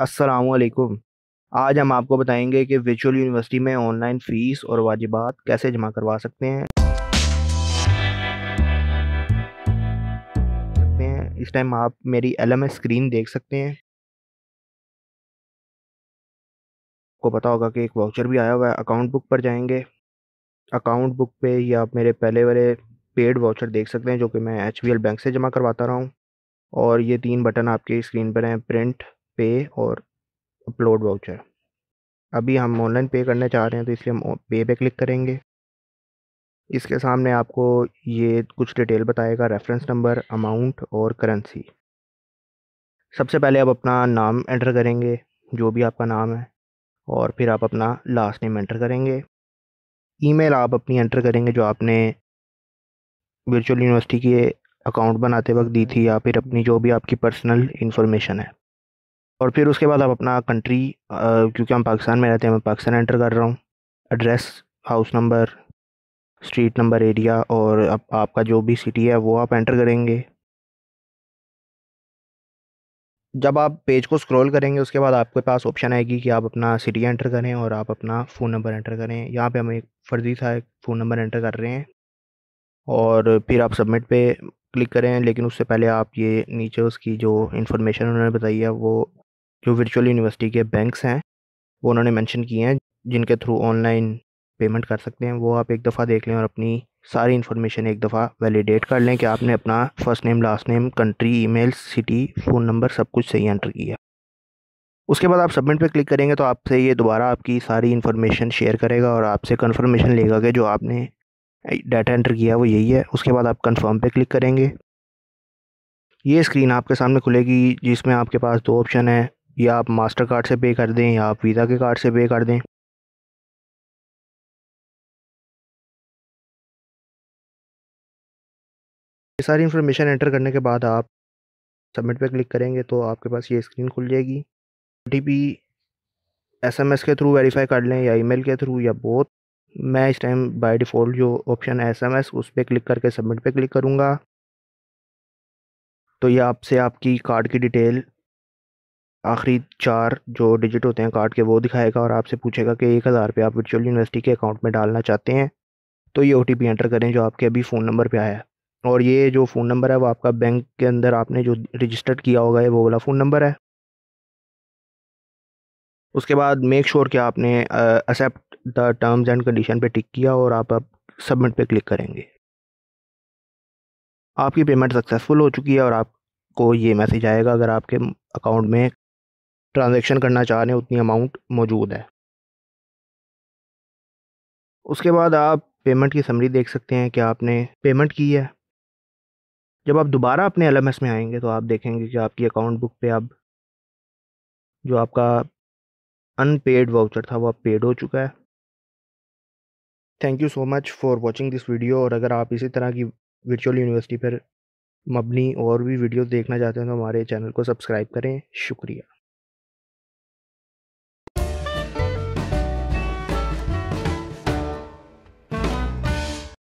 असलकुम आज हम आपको बताएंगे कि विचुअल यूनिवर्सिटी में ऑनलाइन फ़ीस और वाजिबात कैसे जमा करवा सकते हैं सकते हैं इस टाइम आप मेरी एल स्क्रीन देख सकते हैं आपको पता होगा कि एक वाउचर भी आया हुआ है अकाउंट बुक पर जाएंगे अकाउंट बुक पे या आप मेरे पहले वाले पेड वाउचर देख सकते हैं जो कि मैं एच बैंक से जमा करवाता रहा हूँ और ये तीन बटन आपके स्क्रीन पर हैं प्रिंट पे और अपलोड वाउचर अभी हम ऑनलाइन पे करना चाह रहे हैं तो इसलिए हम पे पे क्लिक करेंगे इसके सामने आपको ये कुछ डिटेल बताएगा रेफरेंस नंबर अमाउंट और करेंसी सबसे पहले आप अपना नाम एंटर करेंगे जो भी आपका नाम है और फिर आप अपना लास्ट नेम एंटर करेंगे ईमेल आप अपनी एंटर करेंगे जो आपने वर्चुअल यूनिवर्सिटी के अकाउंट बनाते वक्त दी थी या फिर अपनी जो भी आपकी पर्सनल इन्फॉर्मेशन है और फिर उसके बाद आप अपना कंट्री क्योंकि हम पाकिस्तान में रहते हैं मैं पाकिस्तान एंटर कर रहा हूँ address house number street number area और आप, आपका जो भी सिटी है वो आप एंटर करेंगे जब आप पेज को स्क्रॉल करेंगे उसके बाद आपके पास ऑप्शन आएगी कि आप अपना सिटी एंटर करें और आप अपना फ़ोन नंबर एंटर करें यहाँ पे हम एक फर्जी था एक फ़ोन नंबर एंटर कर रहे हैं और फिर आप सबमिट पे क्लिक करें लेकिन उससे पहले आप ये नीचे उसकी जो इन्फॉर्मेशन उन्होंने बताई है वो जो वर्चुअल यूनिवर्सिटी के बैंक्स हैं वो उन्होंने मेंशन किए हैं जिनके थ्रू ऑनलाइन पेमेंट कर सकते हैं वो आप एक दफ़ा देख लें और अपनी सारी इन्फॉर्मेशन एक दफ़ा वैलिडेट कर लें कि आपने अपना first name last name country email city phone number सब कुछ सही एंटर किया उसके बाद आप सबमिट पे क्लिक करेंगे तो आपसे ये दोबारा आपकी सारी इन्फॉर्मेशन शेयर करेगा और आपसे कंफर्मेशन लेगा कि जो आपने डाटा एंटर किया वो यही है उसके बाद आप कंफर्म पे क्लिक करेंगे ये स्क्रीन आपके सामने खुलेगी जिसमें आपके पास दो ऑप्शन है या आप मास्टर कार्ड से पे कर दें या आप वीज़ा के कार्ड से पे कर दें ये सारी इन्फॉर्मेशन एंटर करने के बाद आप सबमिट पे क्लिक करेंगे तो आपके पास ये स्क्रीन खुल जाएगी O T P S M S के थ्रू वेरीफाई कर लें या ईमेल के थ्रू या बोथ मैं इस टाइम बाय डिफ़ॉल्ट जो ऑप्शन है एस एम एस उस पर क्लिक करके सबमिट पे क्लिक करूँगा तो ये आपसे आपकी कार्ड की डिटेल आखिरी चार जो डिजिट होते हैं कार्ड के वो दिखाएगा और आपसे पूछेगा कि एक हज़ार रुपये आप वर्चुअल यूनिवर्सिटी के अकाउंट में डालना चाहते हैं तो ये ओ एंटर करें जो आपके अभी फ़ोन नंबर पर आया है और ये जो फ़ोन नंबर है वो आपका बैंक के अंदर आपने जो रजिस्टर्ड किया होगा ये वो वाला फ़ोन नंबर है उसके बाद मेक श्योर sure कि आपने accept the terms and condition पे टिक किया और आप अब सबमिट पे क्लिक करेंगे आपकी पेमेंट सक्सेसफुल हो चुकी है और आपको ये मैसेज आएगा अगर आपके अकाउंट में ट्रांजेक्शन करना चाह रहे हैं उतनी अमाउंट मौजूद है उसके बाद आप पेमेंट की समरी देख सकते हैं कि आपने पेमेंट की है जब आप दोबारा अपने एल में आएंगे तो आप देखेंगे कि आपकी अकाउंट बुक पे अब जो आपका अनपेड वाउचर था वो अब पेड हो चुका है thank you so much for watching this video और अगर आप इसी तरह की वर्चुअल यूनिवर्सिटी पर मबनी और भी वीडियोस देखना चाहते हैं तो हमारे चैनल को सब्सक्राइब करें शुक्रिया